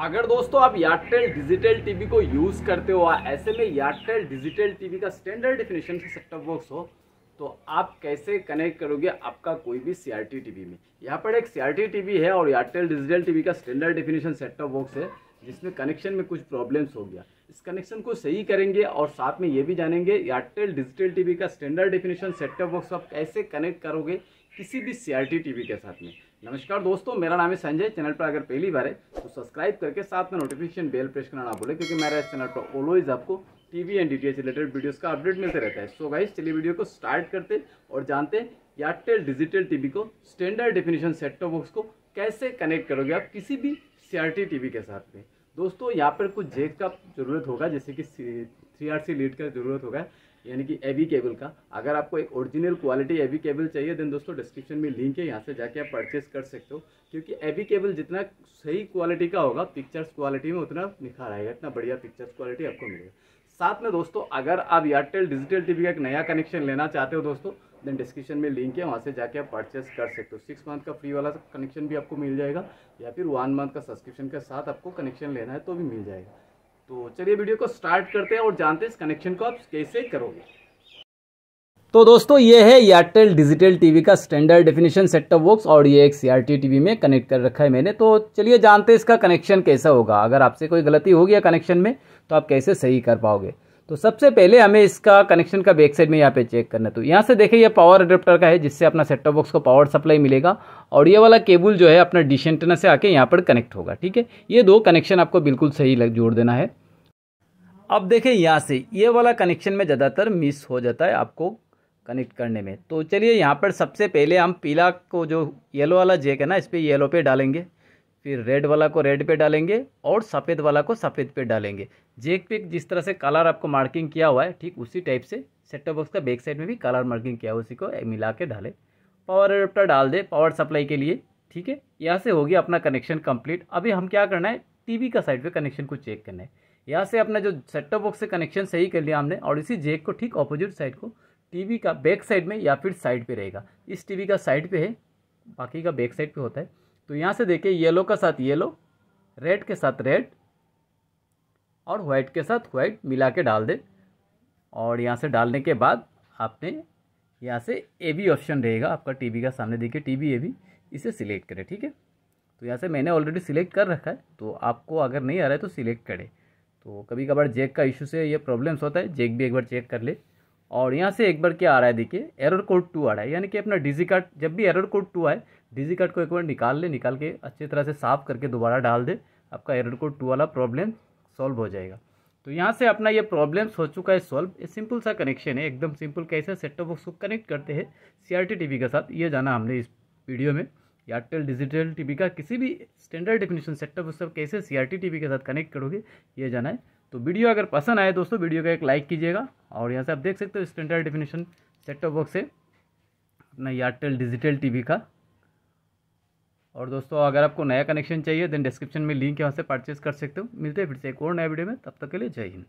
अगर दोस्तों आप यारटेल डिजिटल टीवी को यूज़ करते हो ऐसे में यारटेल डिजिटल टीवी का स्टैंडर्ड डिफिनेशन से सेटअप बॉक्स हो तो आप कैसे कनेक्ट करोगे आपका कोई भी सी आर टीवी में यहाँ पर एक सी आर टीवी है और एयरटेल डिजिटल टीवी का स्टैंडर्ड डिफिनेशन सेटअप बॉक्स है जिसमें कनेक्शन में कुछ प्रॉब्लम्स हो गया इस कनेक्शन को सही करेंगे और साथ में ये भी जानेंगे एयरटेल डिजिटल टीवी का स्टैंडर्ड डिफिनेशन सेटअप बॉक्स आप कैसे कनेक्ट करोगे किसी भी सीआरटी टीवी के साथ में नमस्कार दोस्तों मेरा नाम है संजय चैनल पर अगर पहली बार है तो सब्सक्राइब करके साथ में नोटिफिकेशन बेल प्रेस करना ना भूलें क्योंकि मेरा इस चैनल पर ऑलवेज आपको TV and DTH related videos का अपडेट मिलते रहता है सो गाइस चलिए वीडियो को स्टार्ट करते और जानते हैं एयरटेल डिजिटल टीवी को standard definition set top box को कैसे कनेक्ट करोगे आप किसी भी सीआरटी टीवी के साथ में दोस्तों यहाँ पर कुछ जेक का जरूरत होगा जैसे कि थ्री आर सी लीड का जरूरत होगा यानी कि एवी केबल का अगर आपको एक ओरिजिनल क्वालिटी एवी केबल चाहिए देन दोस्तों डिस्क्रिप्शन में लिंक है यहाँ से जाके आप परचेस कर सकते हो क्योंकि एवी केबल जितना सही क्वालिटी का होगा पिक्चर्स क्वालिटी में उतना निखार आएगा इतना बढ़िया पिक्चर्स क्वालिटी आपको मिलेगा साथ में दोस्तों अगर आप एयरटेल डिजिटल टीवी का एक नया कनेक्शन लेना चाहते हो दोस्तों देन डिस्क्रिप्शन में लिंक है वहाँ से जाके आप परचेस कर सकते हो सिक्स मंथ का फ्री वाला कनेक्शन भी आपको मिल जाएगा या फिर वन मंथ का सब्सक्रिप्शन के साथ आपको कनेक्शन लेना है तो भी मिल जाएगा तो चलिए वीडियो को स्टार्ट करते हैं और जानते हैं इस कनेक्शन को आप कैसे करोगे तो दोस्तों ये है एयरटेल डिजिटल टीवी का स्टैंडर्ड डेफिनेशन सेटअप बॉक्स और ये एक सीआरटी टीवी में कनेक्ट कर रखा है मैंने तो चलिए जानते हैं इसका कनेक्शन कैसा होगा अगर आपसे कोई गलती होगी या कनेक्शन में तो आप कैसे सही कर पाओगे तो सबसे पहले हमें इसका कनेक्शन का बैक साइड में यहाँ पे चेक करना है तो यहाँ से देखें ये पावर अडेप्टर का है जिससे अपना सेट टॉप बॉक्स को पावर सप्लाई मिलेगा और ये वाला केबल जो है अपना डिशेंटना से आके यहाँ पर कनेक्ट होगा ठीक है ये दो कनेक्शन आपको बिल्कुल सही लग जोड़ देना है अब देखें यहाँ से ये वाला कनेक्शन में ज़्यादातर मिस हो जाता है आपको कनेक्ट करने में तो चलिए यहाँ पर सबसे पहले हम पीला को जो येलो वाला जेक है ना इस पर येलो पे डालेंगे फिर रेड वाला को रेड पे डालेंगे और सफ़ेद वाला को सफ़ेद पे डालेंगे जेक पे जिस तरह से कलर आपको मार्किंग किया हुआ है ठीक उसी टाइप से सेटअप बॉक्स का बैक साइड में भी कलर मार्किंग किया हुआ उसी को मिला के डाले पावर एडप्टर डाल दे पावर सप्लाई के लिए ठीक है यहाँ से होगी अपना कनेक्शन कम्प्लीट अभी हम क्या करना है टी का साइड पर कनेक्शन को चेक करना है यहाँ से अपना जो सेटअप बॉक्स से कनेक्शन सही कर लिया हमने और इसी जेक को ठीक ऑपोजिट साइड को टीवी का बैक साइड में या फिर साइड पे रहेगा इस टीवी का साइड पे है बाकी का बैक साइड पे होता है तो यहाँ से देखिए येलो का साथ येलो रेड के साथ रेड और वाइट के साथ वाइट मिला के डाल दें और यहाँ से डालने के बाद आपने यहाँ से ए बी ऑप्शन रहेगा आपका टी का सामने देखिए टी बी ए बी इसे सिलेक्ट करें ठीक है तो यहाँ से मैंने ऑलरेडी सिलेक्ट कर रखा है तो आपको अगर नहीं आ रहा है तो सिलेक्ट करें तो कभी कभार जेक का इशू से ये प्रॉब्लम्स होता है जेक भी एक बार चेक कर ले और यहाँ से एक बार क्या आ रहा है देखिए एरर कोड टू आ रहा है यानी कि अपना डिजी कार्ड जब भी एरर कोड टू आए डिजी कार्ड को एक बार निकाल ले निकाल के अच्छी तरह से साफ करके दोबारा डाल दे आपका एरर कोड टू वाला प्रॉब्लम सॉल्व हो जाएगा तो यहाँ से अपना ये प्रॉब्लम्स हो चुका है सॉल्व ये सिंपल सा कनेक्शन है एकदम सिंपल कैसे सेटअप बॉक्स को कनेक्ट करते हैं C R T T V के साथ ये जाना हमने इस वीडियो में एयरटेल डिजिटल टीवी का किसी भी स्टैंडर्ड डेफिनेशन सेटअप सब कैसे सीआरटी टीवी के साथ कनेक्ट करोगे ये जाना है तो वीडियो अगर पसंद आए दोस्तों वीडियो का एक लाइक कीजिएगा और यहाँ से आप देख सकते हो स्टैंडर्ड डेफिनेशन सेटअप बॉक्स से अपना एयरटेल डिजिटल टीवी का और दोस्तों अगर आपको नया कनेक्शन चाहिए देन डिस्क्रिप्शन में लिंक यहाँ से परचेज कर सकते हो मिलते हैं फिर से एक और नया वीडियो में तब तक के लिए जय हिंद